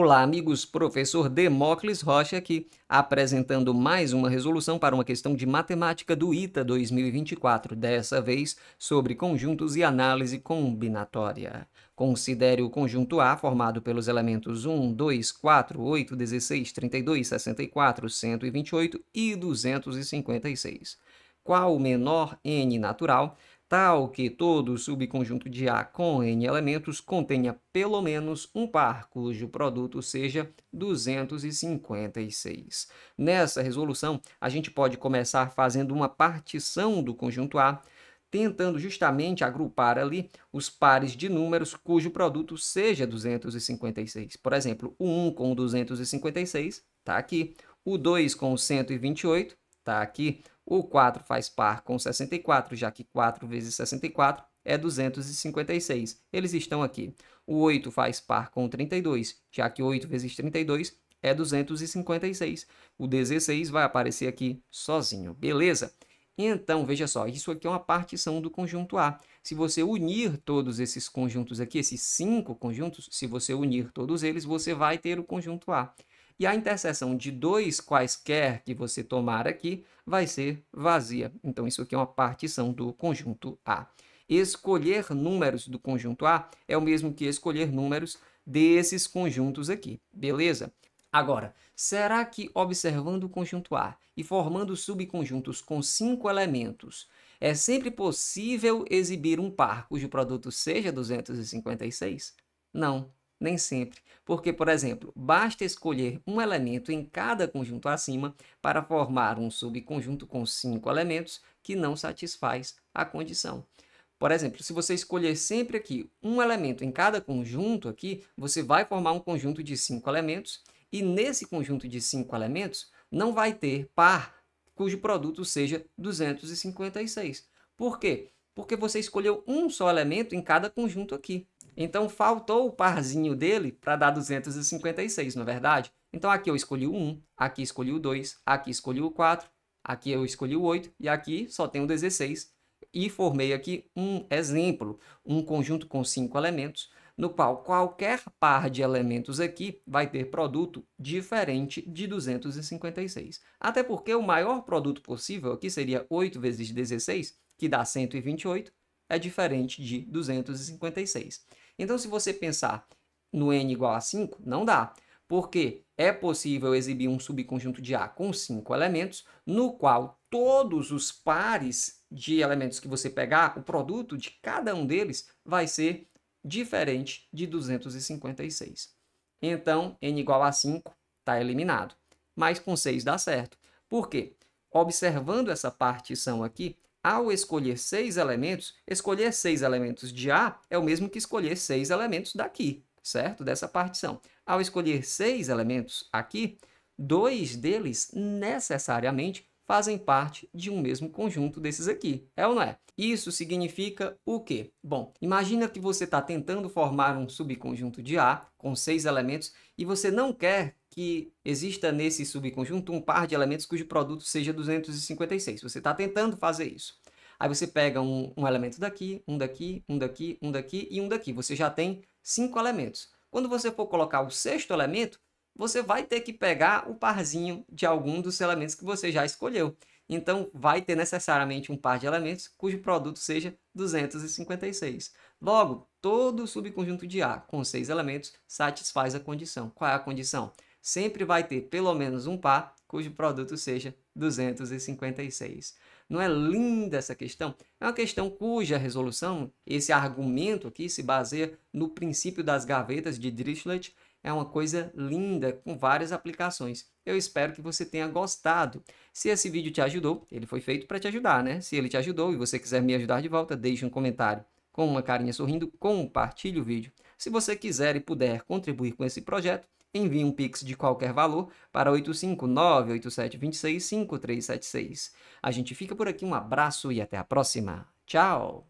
Olá, amigos. Professor Demócles Rocha aqui, apresentando mais uma resolução para uma questão de matemática do ITA 2024, dessa vez sobre conjuntos e análise combinatória. Considere o conjunto A formado pelos elementos 1, 2, 4, 8, 16, 32, 64, 128 e 256. Qual o menor n natural tal que todo subconjunto de A com N elementos contenha pelo menos um par cujo produto seja 256. Nessa resolução, a gente pode começar fazendo uma partição do conjunto A, tentando justamente agrupar ali os pares de números cujo produto seja 256. Por exemplo, o 1 com 256 está aqui, o 2 com 128 está aqui, o 4 faz par com 64, já que 4 vezes 64 é 256. Eles estão aqui. O 8 faz par com 32, já que 8 vezes 32 é 256. O 16 vai aparecer aqui sozinho, beleza? Então, veja só, isso aqui é uma partição do conjunto A. Se você unir todos esses conjuntos aqui, esses cinco conjuntos, se você unir todos eles, você vai ter o conjunto A e a interseção de dois quaisquer que você tomar aqui vai ser vazia. Então, isso aqui é uma partição do conjunto A. Escolher números do conjunto A é o mesmo que escolher números desses conjuntos aqui, beleza? Agora, será que observando o conjunto A e formando subconjuntos com cinco elementos, é sempre possível exibir um par cujo produto seja 256? Não, nem sempre, porque, por exemplo, basta escolher um elemento em cada conjunto acima para formar um subconjunto com cinco elementos que não satisfaz a condição. Por exemplo, se você escolher sempre aqui um elemento em cada conjunto aqui, você vai formar um conjunto de cinco elementos e nesse conjunto de cinco elementos não vai ter par cujo produto seja 256. Por quê? Porque você escolheu um só elemento em cada conjunto aqui. Então faltou o parzinho dele para dar 256, não é verdade? Então aqui eu escolhi o 1, aqui escolhi o 2, aqui escolhi o 4, aqui eu escolhi o 8 e aqui só tem o 16. E formei aqui um exemplo, um conjunto com cinco elementos, no qual qualquer par de elementos aqui vai ter produto diferente de 256. Até porque o maior produto possível aqui seria 8 vezes 16, que dá 128, é diferente de 256. Então, se você pensar no n igual a 5, não dá, porque é possível exibir um subconjunto de A com cinco elementos, no qual todos os pares de elementos que você pegar, o produto de cada um deles vai ser diferente de 256. Então, n igual a 5 está eliminado. Mas com 6 dá certo. Por quê? Observando essa partição aqui, ao escolher seis elementos, escolher seis elementos de A é o mesmo que escolher seis elementos daqui, certo? Dessa partição. Ao escolher seis elementos aqui, dois deles necessariamente fazem parte de um mesmo conjunto desses aqui, é ou não é? Isso significa o quê? Bom, imagina que você está tentando formar um subconjunto de A com seis elementos e você não quer que exista nesse subconjunto um par de elementos cujo produto seja 256. Você está tentando fazer isso. Aí você pega um, um, elemento daqui, um daqui, um daqui, um daqui e um daqui. Você já tem cinco elementos. Quando você for colocar o sexto elemento, você vai ter que pegar o parzinho de algum dos elementos que você já escolheu. Então, vai ter necessariamente um par de elementos cujo produto seja 256. Logo, todo subconjunto de A com seis elementos satisfaz a condição. Qual é a condição? sempre vai ter pelo menos um par cujo produto seja 256. Não é linda essa questão? É uma questão cuja resolução, esse argumento aqui, se baseia no princípio das gavetas de Dirichlet. É uma coisa linda, com várias aplicações. Eu espero que você tenha gostado. Se esse vídeo te ajudou, ele foi feito para te ajudar, né? Se ele te ajudou e você quiser me ajudar de volta, deixe um comentário com uma carinha sorrindo, compartilhe o vídeo. Se você quiser e puder contribuir com esse projeto, envie um Pix de qualquer valor para 859-8726-5376. A gente fica por aqui, um abraço e até a próxima. Tchau!